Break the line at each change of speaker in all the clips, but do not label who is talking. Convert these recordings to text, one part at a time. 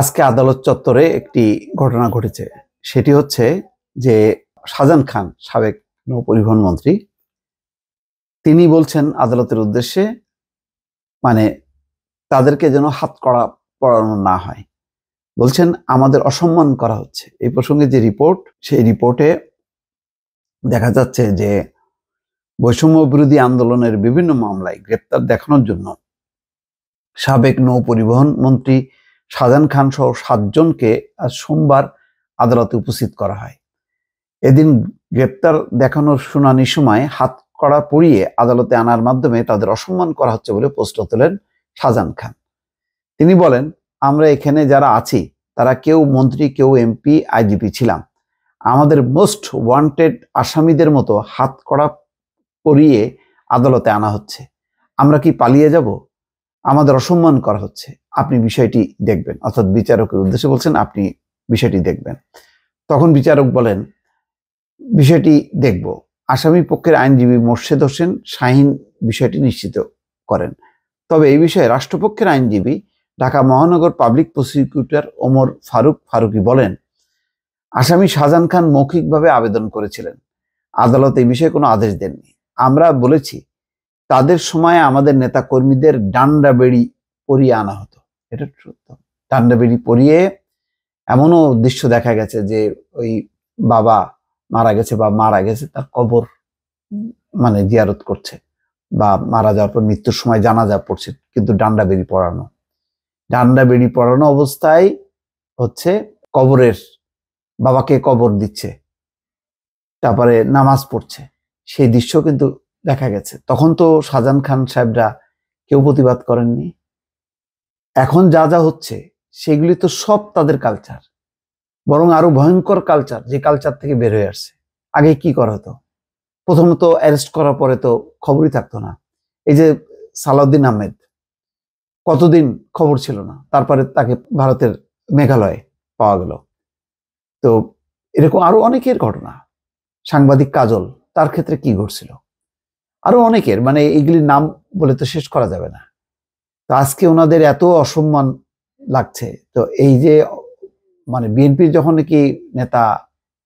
আজকে আদালত চত্বরে একটি ঘটনা ঘটেছে সেটি হচ্ছে যে শাহজাহান খান সাবেক নৌপরিবহন মন্ত্রী তিনি বলছেন আদালতের উদ্দেশ্যে মানে তাদেরকে যেন হাত করা পড়ানো না হয় বলছেন আমাদের অসম্মান করা হচ্ছে এই প্রসঙ্গে যে রিপোর্ট সেই রিপোর্টে দেখা যাচ্ছে যে বৈষম্য বিরোধী আন্দোলনের বিভিন্ন মামলায় গ্রেপ্তার দেখানোর জন্য সাবেক নৌপরিবহন মন্ত্রী শাহজাহান খান সহ সাতজনকে আজ সোমবার আদালতে উপস্থিত করা হয় এদিন গ্রেপ্তার দেখানোর শুনানির সময় হাত কড়া পরিয়ে আদালতে আনার মাধ্যমে তাদের অসম্মান করা হচ্ছে বলে প্রশ্ন তোলেন শাহজাহান খান তিনি বলেন আমরা এখানে যারা আছি তারা কেউ মন্ত্রী কেউ এমপি আইজিপি ছিলাম আমাদের মোস্ট ওয়ান্টেড আসামিদের মতো হাত কড়া পরিয়ে আদালতে আনা হচ্ছে আমরা কি পালিয়ে যাব আমাদের অসম্মান করা হচ্ছে আপনি বিষয়টি দেখবেন অর্থাৎ বিচারকের উদ্দেশ্যে বলছেন আপনি বিষয়টি দেখবেন তখন বিচারক বলেন বিষয়টি দেখব আসামি পক্ষের আইনজীবী মোর্শেদ হোসেন শাহিন বিষয়টি নিশ্চিত করেন তবে এই বিষয়ে রাষ্ট্রপক্ষের আইনজীবী ঢাকা মহানগর পাবলিক প্রসিকিউটর ওমর ফারুক ফারুকি বলেন আসামি শাহজাহান খান মৌখিকভাবে আবেদন করেছিলেন আদালত এই বিষয়ে কোনো আদেশ দেননি আমরা বলেছি তাদের সময়ে আমাদের নেতা কর্মীদের ডান্ডা বেড়ি পরিয়ে আনা হতো এটা সত্য পরিয়ে এমনও দৃশ্য দেখা গেছে যে ওই বাবা মারা গেছে বা মারা গেছে তার কবর মানে জিয়ারত করছে বা মারা যাওয়ার পর মৃত্যুর সময় জানাজা পড়ছে কিন্তু ডান্ডা বেরি পড়ানো ডান্ডা বেরি পড়ানো অবস্থায় হচ্ছে কবরের বাবাকে কবর দিচ্ছে তারপরে নামাজ পড়ছে সেই দৃশ্য কিন্তু দেখা গেছে তখন তো শাহজাহান খান সাহেবরা কেউ প্রতিবাদ করেননি এখন যা যা হচ্ছে সেগুলি তো সব তাদের কালচার বরং আরো ভয়ঙ্কর কালচার যে কালচার থেকে বের হয়ে আসছে আগে কি করা হতো প্রথমত অ্যারেস্ট করার পরে তো খবরই থাকতো না এই যে সালাউদ্দিন আহমেদ কতদিন খবর ছিল না তারপরে তাকে ভারতের মেঘালয়ে পাওয়া গেল তো এরকম আরো অনেকের ঘটনা সাংবাদিক কাজল তার ক্ষেত্রে কি ঘটছিল আরো অনেকের মানে এগুলির নাম বলে তো শেষ করা যাবে না তো আজকে ওনাদের এত অসম্মান লাগছে তো এই যে মানে বিএনপির যখন কি নেতা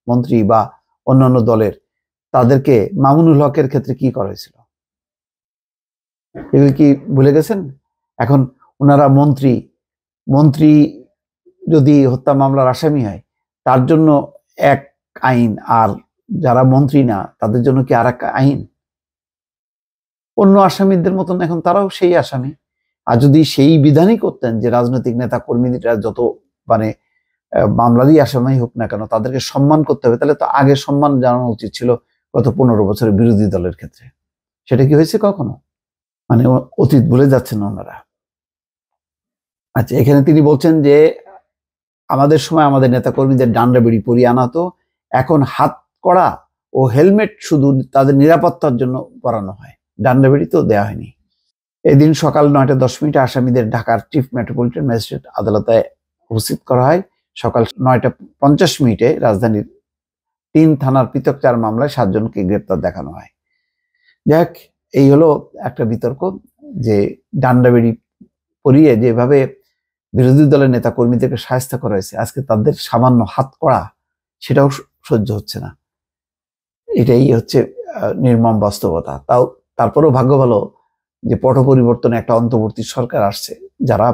মন্ত্রী বা অন্যান্য দলের তাদেরকে মামুনুল হকের ক্ষেত্রে কি করা হয়েছিল এগুলি কি ভুলে গেছেন এখন ওনারা মন্ত্রী মন্ত্রী যদি হত্যা মামলার আসামি হয় তার জন্য এক আইন আর যারা মন্ত্রী না তাদের জন্য কি আর আইন অন্য আসামিদের মতন এখন তারাও সেই আসামি আর যদি সেই বিধানই করতেন যে রাজনৈতিক নেতা কর্মীরা যত মানে মামলারই আসামাই হোক না কেন তাদেরকে সম্মান করতে হবে তাহলে তো আগে সম্মান জানানো উচিত ছিল গত পনেরো বছরের বিরোধী দলের ক্ষেত্রে সেটা কি হয়েছে কখনো মানে অতীত বলে যাচ্ছেন ওনারা আচ্ছা এখানে তিনি বলছেন যে আমাদের সময় আমাদের নেতাকর্মীদের ডান্ডা বিড়ি পরিয়ে তো এখন হাত কড়া ও হেলমেট শুধু তাদের নিরাপত্তার জন্য পরানো হয় ডান্ডা বিড়ি তো দেওয়া হয়নি এদিন সকাল নয়টা দশ মিনিটে আসামিদের ঢাকার চিফ মেট্রোপলিটন ম্যাজিস্ট্রেট আদালতে উপস্থিত করা হয় সকাল নয়টা পঞ্চাশ মিনিটে রাজধানীর তিন থানার পৃথক চার মামলায় সাতজনকে গ্রেপ্তার দেখানো হয় যাক এই হলো একটা বিতর্ক যে ডান্ডাবেড়ি পরিয়ে যেভাবে বিরোধী দলের নেতা কর্মীদেরকে সাহায্য করা হয়েছে আজকে তাদের সামান্য হাত করা সেটাও সহ্য হচ্ছে না এটাই হচ্ছে নির্মম বাস্তবতা তাও তারপরেও ভাগ্য ভালো যে পট পরিবর্তনে একটা অন্তর্বর্তী সরকার আসছে যারা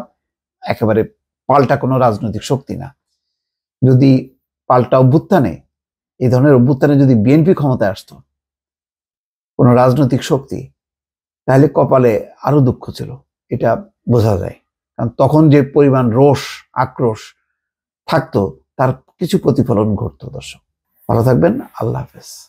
একেবারে পাল্টা কোনো রাজনৈতিক শক্তি না যদি পাল্টা অভ্যুত্থানে এই ধরনের অভ্যুত্থানে যদি বিএনপি ক্ষমতায় আসত কোনো রাজনৈতিক শক্তি তাহলে কপালে আরো দুঃখ ছিল এটা বোঝা যায় কারণ তখন যে পরিমাণ রোষ আক্রোশ থাকতো তার কিছু প্রতিফলন ঘটতো দর্শক ভালো থাকবেন আল্লাহ হাফেজ